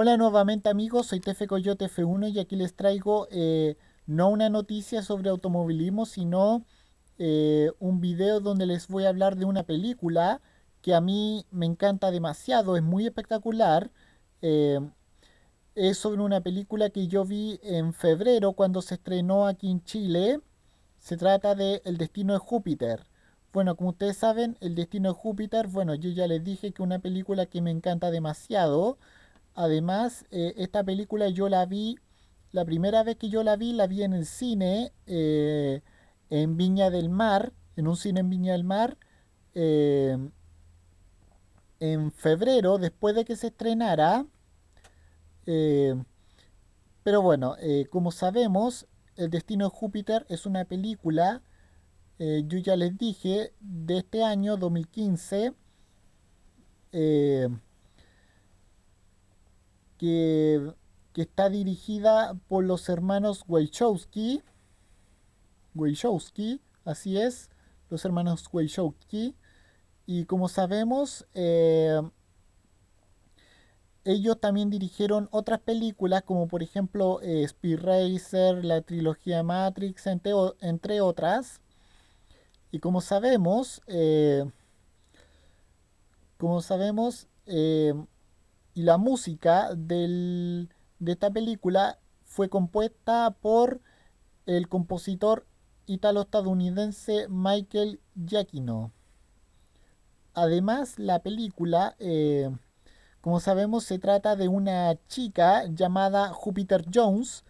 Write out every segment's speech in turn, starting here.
Hola nuevamente amigos, soy Tefe Coyote F1 y aquí les traigo eh, no una noticia sobre automovilismo, sino eh, un video donde les voy a hablar de una película que a mí me encanta demasiado, es muy espectacular. Eh, es sobre una película que yo vi en febrero cuando se estrenó aquí en Chile. Se trata de El Destino de Júpiter. Bueno, como ustedes saben, El Destino de Júpiter, bueno, yo ya les dije que una película que me encanta demasiado. Además, eh, esta película yo la vi, la primera vez que yo la vi, la vi en el cine, eh, en Viña del Mar, en un cine en Viña del Mar, eh, en febrero, después de que se estrenara. pero bueno, como sabemos, El Destino de Júpiter es una película, yo ya les dije, de este año 2015. Eh, que, está dirigida por los hermanos Wachowski. Wachowski, así es, los hermanos Wachowski. Y como sabemos, eh, ellos también dirigieron otras películas como por ejemplo eh, Speed Racer, la trilogía Matrix, entre, entre otras. Y como sabemos, eh, como sabemos, y la música de esta película fue compuesta por el compositor italo-estadounidense Michael Giacchino. Además, la película, eh, como sabemos, se trata de una chica llamada Jupiter Jones,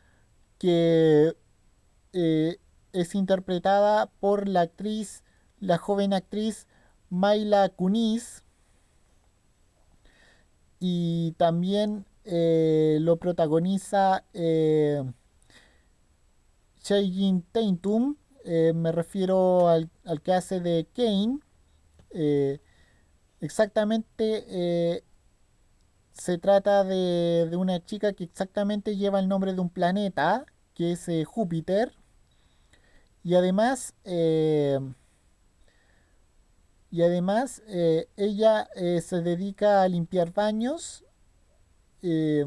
que eh, es interpretada por la actriz, la joven actriz Mayla Kunis, y también eh, lo protagoniza eh, Jin Taintum, eh, me refiero al, que hace de Kane. Eh, exactamente se trata de, de, una chica que exactamente lleva el nombre de un planeta, que es Júpiter. Y además y además eh, ella eh, se dedica a limpiar baños, eh,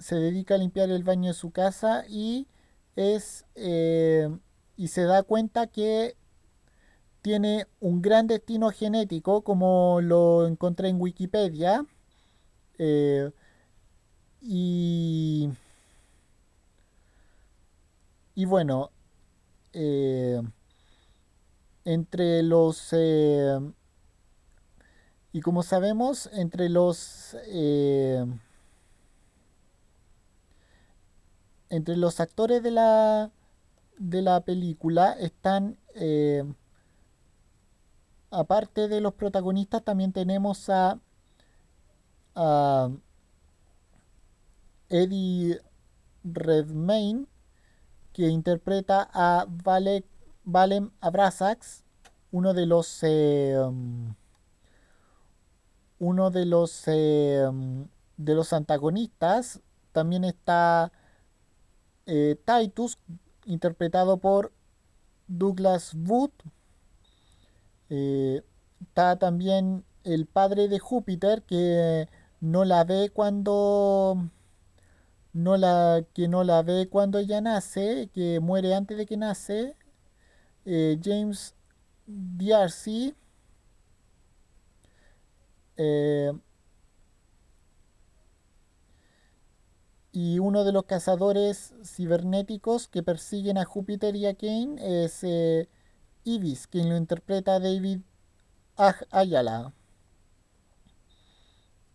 se dedica a limpiar el baño de su casa y es y se da cuenta que tiene un gran destino genético, como lo encontré en Wikipedia. y, bueno, entre los... Eh, y como sabemos, entre los... Eh, entre los actores de la, de la película están... Eh, aparte de los protagonistas, también tenemos a... a Eddie Redmayne, que interpreta a Valek Valem Abrazax, uno de los eh, um, uno de los eh, um, de los antagonistas. También está eh, Titus, interpretado por Douglas Wood. está también el padre de Júpiter, que no la ve cuando no la, que no la ve cuando ella nace, que muere antes de que nace, eh, James DRC, eh, y uno de los cazadores cibernéticos que persiguen a Júpiter y a Kane es eh, Ibis, quien lo interpreta David Ayala.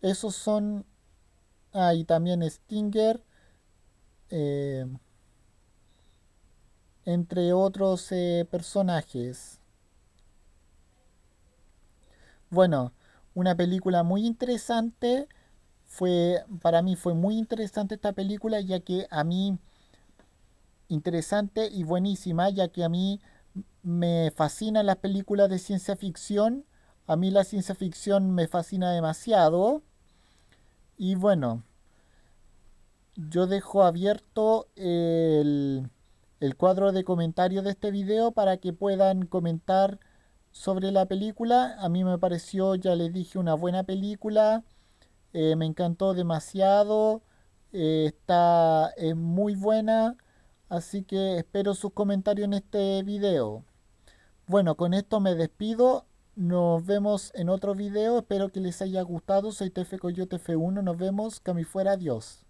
Esos son... ahí también Stinger entre otros eh, personajes. Bueno, una película muy interesante. Fue, para mí fue muy interesante esta película, ya que a mí, interesante y buenísima, ya que a mí me fascinan las películas de ciencia ficción. A mí la ciencia ficción me fascina demasiado. Y bueno, yo dejo abierto el el cuadro de comentarios de este video para que puedan comentar sobre la película. A mí me pareció, ya les dije, una buena película. Eh, me encantó demasiado. Eh, está, muy buena. Así que espero sus comentarios en este video. Bueno, con esto me despido. Nos vemos en otro video. Espero que les haya gustado. Soy Tefe Coyote F1. Nos vemos. Cami fuera. Adiós.